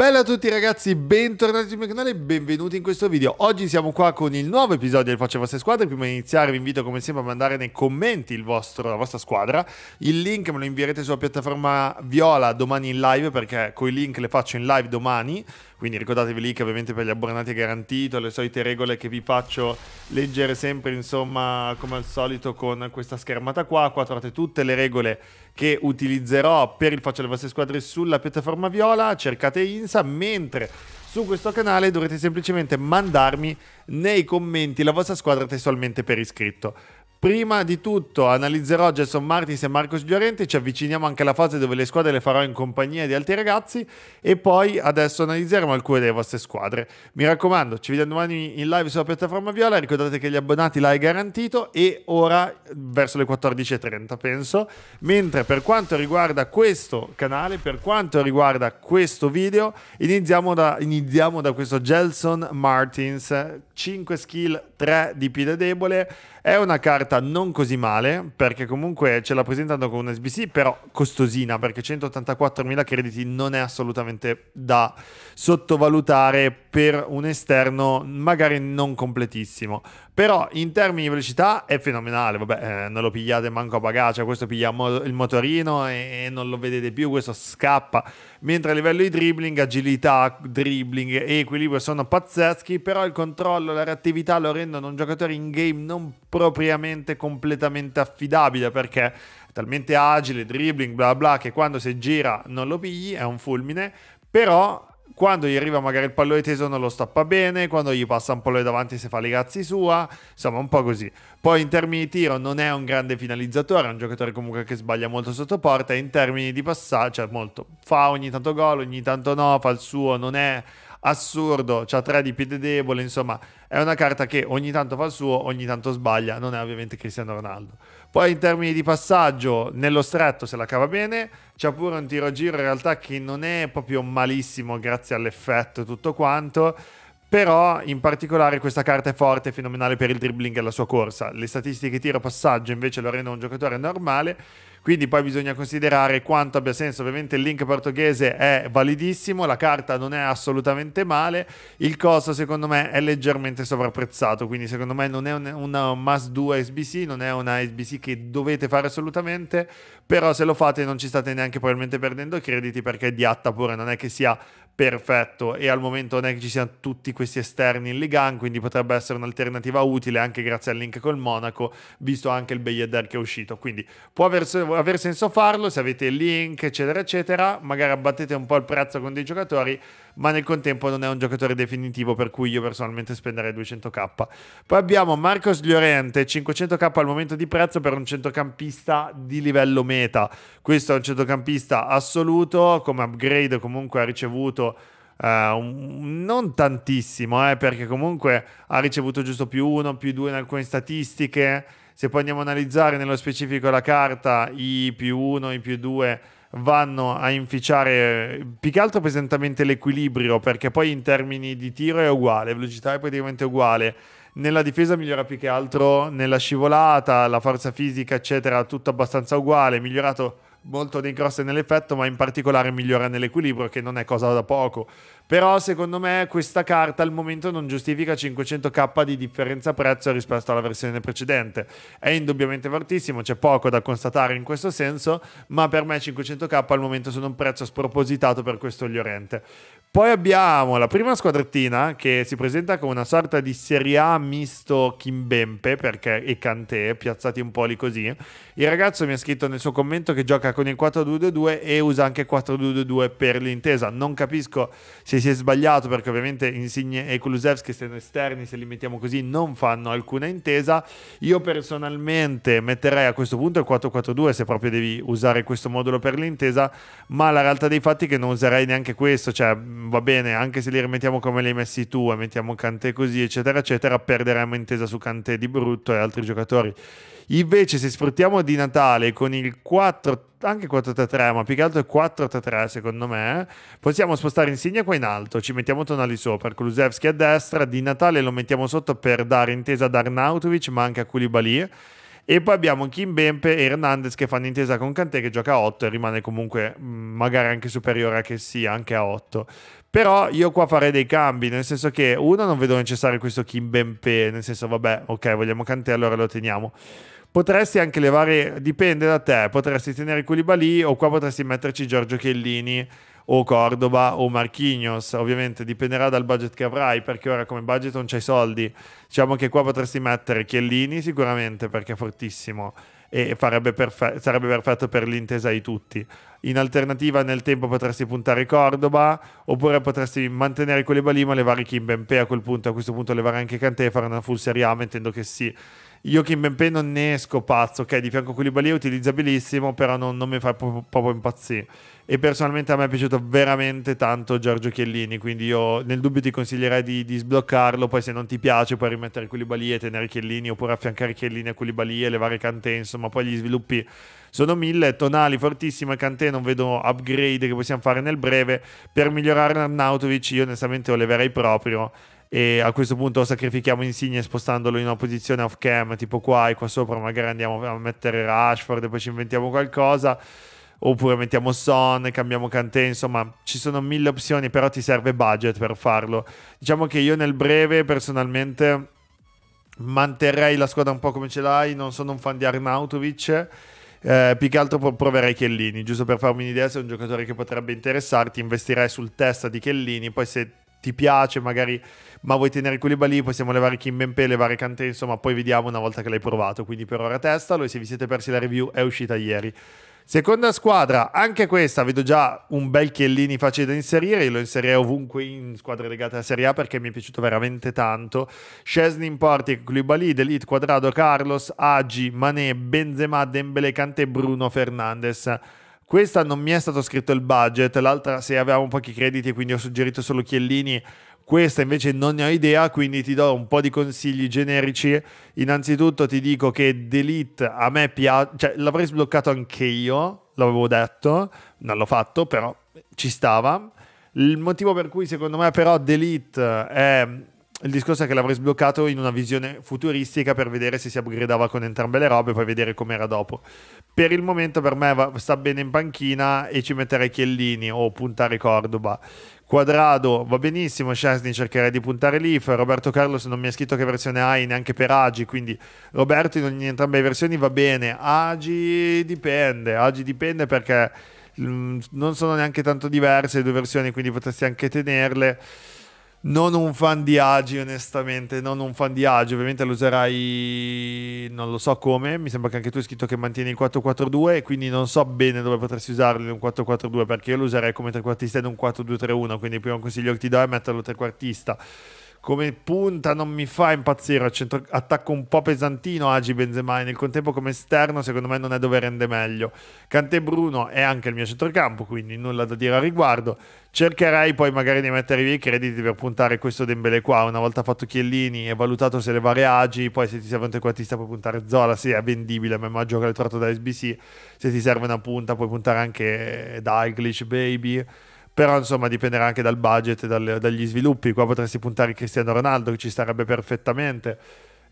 Bella a tutti ragazzi, bentornati sul mio canale e benvenuti in questo video. Oggi siamo qua con il nuovo episodio del Faccia Vostre Squadre. Prima di iniziare vi invito come sempre a mandare nei commenti vostro, la vostra squadra. Il link me lo invierete sulla piattaforma viola domani in live perché coi link le faccio in live domani. Quindi ricordatevi lì che ovviamente per gli abbonati è garantito, le solite regole che vi faccio leggere sempre, insomma, come al solito con questa schermata qua. Qua trovate tutte le regole che utilizzerò per il faccio delle vostre squadre sulla piattaforma viola, cercate Insa, mentre su questo canale dovrete semplicemente mandarmi nei commenti la vostra squadra testualmente per iscritto. Prima di tutto analizzerò Jason Martins e Marcos Llorente, ci avviciniamo anche alla fase dove le squadre le farò in compagnia di altri ragazzi e poi adesso analizzeremo alcune delle vostre squadre. Mi raccomando, ci vediamo domani in live sulla piattaforma Viola, ricordate che gli abbonati là è garantito e ora verso le 14.30 penso, mentre per quanto riguarda questo canale, per quanto riguarda questo video, iniziamo da, iniziamo da questo Gelson Martins, 5 skill, 3 di pile debole è una carta non così male, perché comunque ce la presentano con un SBC, però costosina, perché 184.000 crediti non è assolutamente da sottovalutare per un esterno magari non completissimo. Però in termini di velocità è fenomenale, vabbè, eh, non lo pigliate manco a bagaccia, questo piglia il motorino e non lo vedete più, questo scappa. Mentre a livello di dribbling, agilità, dribbling e equilibrio sono pazzeschi, però il controllo, la reattività lo rendono un giocatore in game non possibile propriamente completamente affidabile perché è talmente agile, dribbling, bla bla, che quando si gira non lo pigli, è un fulmine, però quando gli arriva magari il pallone teso non lo stappa bene, quando gli passa un pallone davanti se fa le cazzi sua, insomma un po' così. Poi in termini di tiro non è un grande finalizzatore, è un giocatore comunque che sbaglia molto sotto porta, in termini di passaggio, cioè molto, fa ogni tanto gol, ogni tanto no, fa il suo, non è assurdo, c'ha tre di piede debole, insomma è una carta che ogni tanto fa il suo, ogni tanto sbaglia, non è ovviamente Cristiano Ronaldo. Poi in termini di passaggio, nello stretto se la cava bene, c'è pure un tiro a giro in realtà che non è proprio malissimo grazie all'effetto e tutto quanto, però in particolare questa carta è forte e fenomenale per il dribbling e la sua corsa. Le statistiche tiro passaggio invece lo rendono un giocatore normale quindi poi bisogna considerare quanto abbia senso. Ovviamente il link portoghese è validissimo, la carta non è assolutamente male, il costo secondo me è leggermente sovrapprezzato, quindi secondo me non è un, una Mas 2 SBC, non è una SBC che dovete fare assolutamente, però se lo fate non ci state neanche probabilmente perdendo crediti perché Diatta pure non è che sia perfetto e al momento non è che ci siano tutti questi esterni in Ligan, quindi potrebbe essere un'alternativa utile anche grazie al link col Monaco, visto anche il Beyeder che è uscito. Quindi può aver, aver senso farlo se avete il link, eccetera, eccetera, magari abbattete un po' il prezzo con dei giocatori ma nel contempo non è un giocatore definitivo, per cui io personalmente spenderei 200k. Poi abbiamo Marcos Llorente, 500k al momento di prezzo per un centrocampista di livello meta. Questo è un centrocampista assoluto, come upgrade comunque ha ricevuto... Uh, un, non tantissimo, eh, perché comunque ha ricevuto giusto più uno, più due in alcune statistiche. Se poi andiamo a analizzare nello specifico la carta, i più uno, i più due vanno a inficiare più che altro pesantemente l'equilibrio, perché poi in termini di tiro è uguale, velocità è praticamente uguale. Nella difesa migliora più che altro nella scivolata, la forza fisica, eccetera, tutto abbastanza uguale, migliorato molto nei cross nell'effetto, ma in particolare migliora nell'equilibrio, che non è cosa da poco. Però secondo me questa carta al momento non giustifica 500k di differenza prezzo rispetto alla versione precedente. È indubbiamente fortissimo, c'è poco da constatare in questo senso, ma per me 500k al momento sono un prezzo spropositato per questo Liorente. Poi abbiamo la prima squadrettina che si presenta come una sorta di Serie A misto Kimbempe perché, e Kanté, piazzati un po' lì così. Il ragazzo mi ha scritto nel suo commento che gioca con il 4 2 2 e usa anche 4-2-2 per l'intesa. Non capisco se si è sbagliato perché ovviamente Insigne e Kulusevski essendo esterni, se li mettiamo così, non fanno alcuna intesa. Io personalmente metterei a questo punto il 4-4-2 se proprio devi usare questo modulo per l'intesa, ma la realtà dei fatti è che non userei neanche questo, cioè Mm, va bene, anche se li rimettiamo come li hai messi tu e mettiamo Kanté così, eccetera, eccetera, perderemo intesa su Kanté di brutto e altri giocatori. Invece, se sfruttiamo di Natale con il 4, anche 4-3-3, ma più che altro 4-3-3, secondo me, possiamo spostare Insigne qua in alto, ci mettiamo Tonali sopra, Kulusevski a destra, di Natale lo mettiamo sotto per dare intesa ad Arnautovic, ma anche a Koulibaly e poi abbiamo Kim Bempe e Hernandez che fanno intesa con Kanté che gioca a 8 e rimane comunque mm, magari anche superiore a che sia, anche a 8. Però io qua farei dei cambi, nel senso che uno non vedo necessario questo Kim Bempe, nel senso vabbè, ok, vogliamo Kanté, allora lo teniamo. Potresti anche levare, dipende da te, potresti tenere Koulibaly o qua potresti metterci Giorgio Chiellini o Cordoba o Marquinhos, ovviamente dipenderà dal budget che avrai perché ora come budget non c'hai soldi. Diciamo che qua potresti mettere Chiellini sicuramente perché è fortissimo e perfe- sarebbe perfetto per l'intesa di tutti. In alternativa nel tempo potresti puntare Cordoba oppure potresti mantenere Colibali ma levare Kim Bempe a quel punto, a questo punto levare anche Kanté e fare una full Serie A mettendo che sì io Kim Bempe non ne esco pazzo, ok, di fianco a quelli Koulibaly è utilizzabilissimo, però non, non mi fa proprio, proprio impazzire. E personalmente a me è piaciuto veramente tanto Giorgio Chiellini, quindi io nel dubbio ti consiglierei di, di sbloccarlo, poi se non ti piace puoi rimettere Koulibaly e tenere Chiellini, oppure affiancare Chiellini a quelli e levare Kanté, insomma, poi gli sviluppi sono mille, Tonali fortissime, e non vedo upgrade che possiamo fare nel breve. Per migliorare Arnautovic io onestamente lo leverei proprio e a questo punto sacrifichiamo Insigne spostandolo in una posizione off cam tipo qua e qua sopra magari andiamo a mettere Rashford e poi ci inventiamo qualcosa oppure mettiamo Son, e cambiamo Kanté, insomma ci sono mille opzioni però ti serve budget per farlo diciamo che io nel breve personalmente manterrei la squadra un po' come ce l'hai non sono un fan di Arnautovic eh, più che altro proverei Chiellini, giusto per farmi un'idea se è un giocatore che potrebbe interessarti, investirei sul test di Chiellini, poi se ti piace, magari ma vuoi tenere quell'Iba lì, possiamo levare Kim Bempe, levare Kanté, insomma, poi vediamo una volta che l'hai provato, quindi per ora testalo e se vi siete persi la review è uscita ieri. Seconda squadra, anche questa, vedo già un bel Chiellini facile da inserire, io lo inserirei ovunque in squadre legate alla Serie A perché mi è piaciuto veramente tanto. Scesni in porti, Cluibali, Delete, Quadrado, Carlos, Agi, Mané, Benzema, Dembele, Kanté, Bruno, Fernandez. Questa non mi è stato scritto il budget, l'altra se avevamo pochi crediti e quindi ho suggerito solo Chiellini, questa invece non ne ho idea, quindi ti do un po' di consigli generici. Innanzitutto ti dico che Delete a me piace, cioè l'avrei sbloccato anche io, l'avevo detto, non l'ho fatto, però ci stava. Il motivo per cui secondo me però Delete è il discorso è che l'avrei sbloccato in una visione futuristica per vedere se si upgradava con entrambe le robe e poi vedere com'era dopo. Per il momento per me va, sta bene in panchina e ci metterei Chiellini o puntare Cordoba. Quadrado va benissimo, Scesni cercherei di puntare lì, Roberto Carlos non mi ha scritto che versione hai neanche per Agi, quindi Roberto in, in entrambe le versioni va bene, Agi dipende, Agi dipende perché mh, mm, non sono neanche tanto diverse le due versioni, quindi potresti anche tenerle non un fan di Agi, onestamente, non un fan di Agi, ovviamente lo userai non lo so come, mi sembra che anche tu hai scritto che mantieni il 4-4-2 E quindi non so bene dove potresti usarlo in un 4-4-2 perché io lo userei come trequartista in un 4-2-3-1, quindi il primo consiglio che ti do è metterlo trequartista come punta non mi fa impazzire, a centro, attacco un po' pesantino Agi Benzemai, nel contempo come esterno secondo me non è dove rende meglio. Cante Bruno è anche il mio centrocampo, quindi nulla da dire a riguardo. Cercherei poi magari di mettere via i crediti per puntare questo Dembele qua, una volta fatto Chiellini e valutato se le varie Agi, poi se ti serve un trequartista puoi puntare Zola, se è vendibile, ma che l'ho trovato da SBC, se ti serve una punta puoi puntare anche Dalglish, Baby però insomma dipenderà anche dal budget e dal, dagli sviluppi. Qua potresti puntare Cristiano Ronaldo, che ci starebbe perfettamente,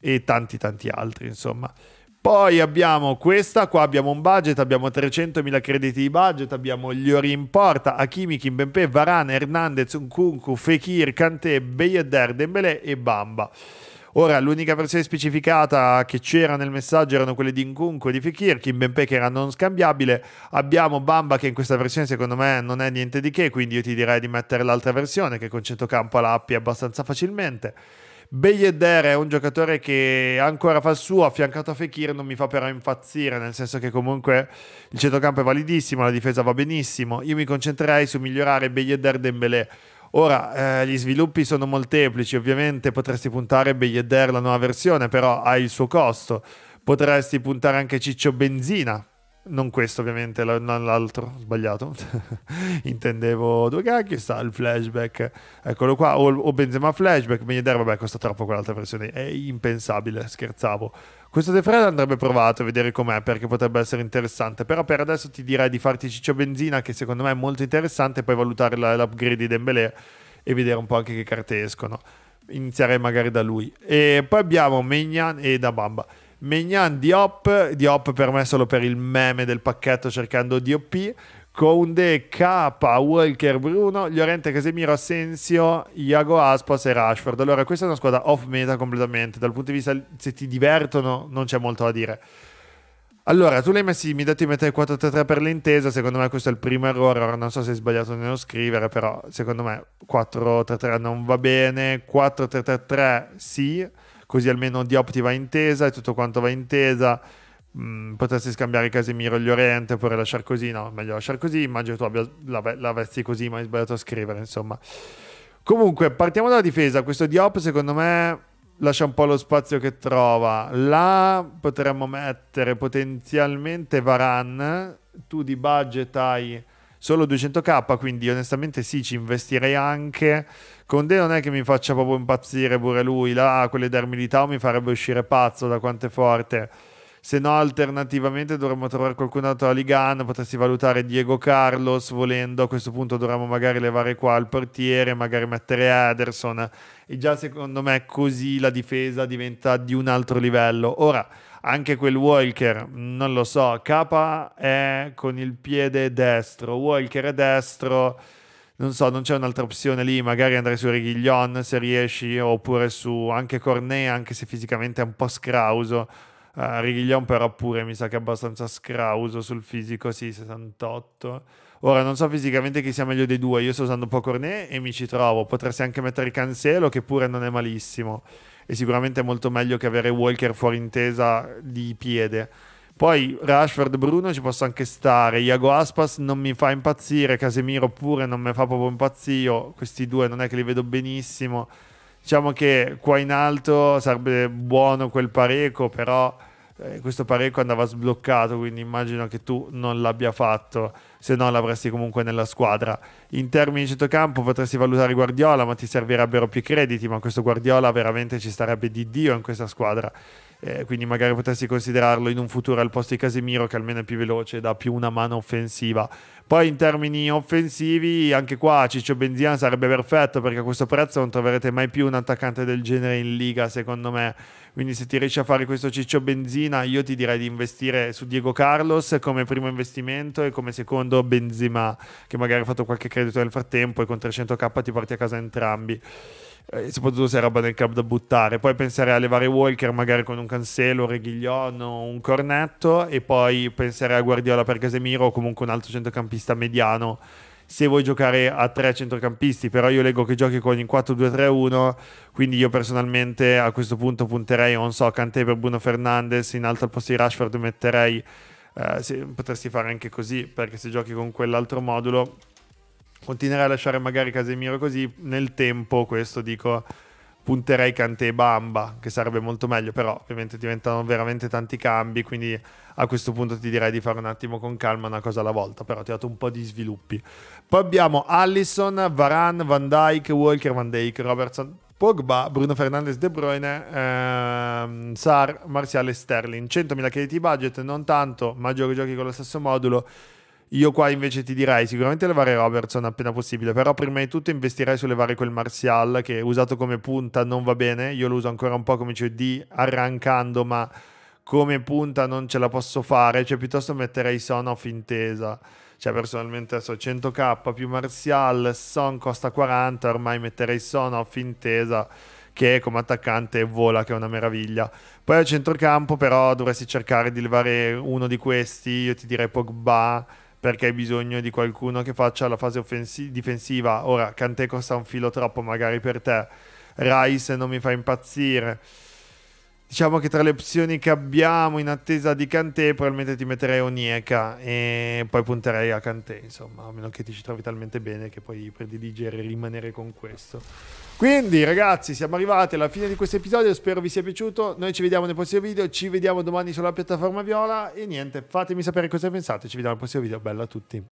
e tanti tanti altri, insomma. Poi abbiamo questa, qua abbiamo un budget, abbiamo 300.000 crediti di budget, abbiamo gli ori in porta, Hakimi, Kimbempe, Varane, Hernandez, Nkunku, Fekir, Kanté, Beyeder, Dembélé e Bamba. Ora, l'unica versione specificata che c'era nel messaggio erano quelle di Nkunku e di Fekir, Kimbenpe che era non scambiabile, abbiamo Bamba che in questa versione secondo me non è niente di che, quindi io ti direi di mettere l'altra versione che con centrocampo all'appi abbastanza facilmente. Beyeder è un giocatore che ancora fa il suo, affiancato a Fekir non mi fa però impazzire, nel senso che comunque il centrocampo è validissimo, la difesa va benissimo. Io mi concentrerei su migliorare Beyeder Dembélé Ora, eh, gli sviluppi sono molteplici, ovviamente potresti puntare a Beyeder la nuova versione, però ha il suo costo. Potresti puntare anche Ciccio Benzina, non questo ovviamente, l'altro, sbagliato. Intendevo due cacchi, sta il flashback, eccolo qua, o, Benzema flashback, Mieder, vabbè costa troppo quell'altra versione, è impensabile, scherzavo. Questo De Fred andrebbe provato a vedere com'è perché potrebbe essere interessante, però per adesso ti direi di farti Ciccio Benzina che secondo me è molto interessante e poi valutare l'upgrade di Dembélé e vedere un po' anche che carte escono. Inizierei magari da lui. E poi abbiamo Megnan e da Bamba. Mignan Diop, Diop per me solo per il meme del pacchetto cercando DOP, Conde, Capa, Walker, Bruno, Llorente, Casemiro, Asensio, Iago Aspas e Rashford. Allora, questa è una squadra off meta completamente. Dal punto di vista se ti divertono, non c'è molto da dire. Allora, tu l'hai messi, mi dati di mettere 4-3-3 per l'intesa. Secondo me, questo è il primo errore. Ora non so se hai sbagliato nello scrivere, però secondo me 4-3-3 non va bene. 4-3-3-3 sì così almeno Diopti va intesa e tutto quanto va intesa. Mm, potresti scambiare Casemiro e gli Oriente oppure lasciar così, no, meglio lasciar così, immagino tu abbia, l'ave, l'avessi così ma hai sbagliato a scrivere, insomma. Comunque, partiamo dalla difesa, questo Diop secondo me lascia un po' lo spazio che trova. Là potremmo mettere potenzialmente Varan, tu di budget hai solo 200k, quindi onestamente sì, ci investirei anche con Conde non è che mi faccia proprio impazzire pure lui, là quelle d'Ermi o mi farebbe uscire pazzo da quanto è forte. Se no, alternativamente dovremmo trovare qualcun altro alla Ligan, potresti valutare Diego Carlos volendo, a questo punto dovremmo magari levare qua il portiere, magari mettere Ederson e già secondo me così la difesa diventa di un altro livello. Ora, anche quel Walker, non lo so, Capa è con il piede destro, Walker è destro non so, non c'è un'altra opzione lì, magari andare su Reguillon se riesci, oppure su anche Cornet, anche se fisicamente è un po' scrauso. Uh, eh, Reguillon però pure mi sa che è abbastanza scrauso sul fisico, sì, 68. Ora non so fisicamente chi sia meglio dei due, io sto usando un po' Cornet e mi ci trovo. Potresti anche mettere Cancelo che pure non è malissimo e sicuramente è molto meglio che avere Walker fuori intesa di piede poi Rashford Bruno ci posso anche stare. Iago Aspas non mi fa impazzire. Casemiro pure non mi fa proprio impazzire. Questi due non è che li vedo benissimo. Diciamo che qua in alto sarebbe buono quel pareco, però eh, questo pareco andava sbloccato, quindi immagino che tu non l'abbia fatto, se no l'avresti comunque nella squadra. In termini di centrocampo potresti valutare Guardiola, ma ti servirebbero più crediti, ma questo Guardiola veramente ci starebbe di Dio in questa squadra eh, quindi magari potresti considerarlo in un futuro al posto di Casemiro che almeno è più veloce, e dà più una mano offensiva. Poi in termini offensivi, anche qua Ciccio Benzina sarebbe perfetto perché a questo prezzo non troverete mai più un attaccante del genere in liga, secondo me. Quindi se ti riesci a fare questo Ciccio Benzina, io ti direi di investire su Diego Carlos come primo investimento e come secondo Benzema, che magari ha fatto qualche credito nel frattempo e con 300k ti porti a casa entrambi eh, soprattutto se è roba del club da buttare. Poi pensare a levare Walker magari con un Cancelo, o un Cornetto e poi pensare a Guardiola per Casemiro o comunque un altro centrocampista mediano. Se vuoi giocare a tre centrocampisti, però io leggo che giochi con il 4-2-3-1, quindi io personalmente a questo punto punterei, non so, Kanté per Bruno Fernandes, in alto al posto di Rashford metterei, eh, se, potresti fare anche così, perché se giochi con quell'altro modulo continuerai a lasciare magari Casemiro così, nel tempo questo dico punterei Kanté e Bamba, che sarebbe molto meglio, però ovviamente diventano veramente tanti cambi, quindi a questo punto ti direi di fare un attimo con calma una cosa alla volta, però ti ho dato un po' di sviluppi. Poi abbiamo Allison, Varan, Van Dyke, Walker, Van Dyke, Robertson, Pogba, Bruno Fernandez, De Bruyne, ehm, Sar, Marziale, Sterling. 100.000 crediti budget, non tanto, ma giochi con lo stesso modulo io qua invece ti direi sicuramente levare Robertson appena possibile, però prima di tutto investirei su levare quel Martial che usato come punta non va bene, io lo uso ancora un po' come CD arrancando, ma come punta non ce la posso fare, cioè piuttosto metterei Son off intesa. Cioè personalmente adesso 100k più Martial, Son costa 40, ormai metterei Son off intesa che come attaccante vola, che è una meraviglia. Poi a centrocampo però dovresti cercare di levare uno di questi, io ti direi Pogba perché hai bisogno di qualcuno che faccia la fase offensi- difensiva. Ora, Canteco sta un filo troppo magari per te. Rice non mi fa impazzire. Diciamo che tra le opzioni che abbiamo in attesa di Kanté, probabilmente ti metterei Onieka e poi punterei a Kanté, insomma, a meno che ti ci trovi talmente bene che puoi prediligere e rimanere con questo. Quindi ragazzi siamo arrivati alla fine di questo episodio, spero vi sia piaciuto, noi ci vediamo nel prossimo video, ci vediamo domani sulla piattaforma Viola e niente, fatemi sapere cosa pensate, ci vediamo al prossimo video, bella a tutti.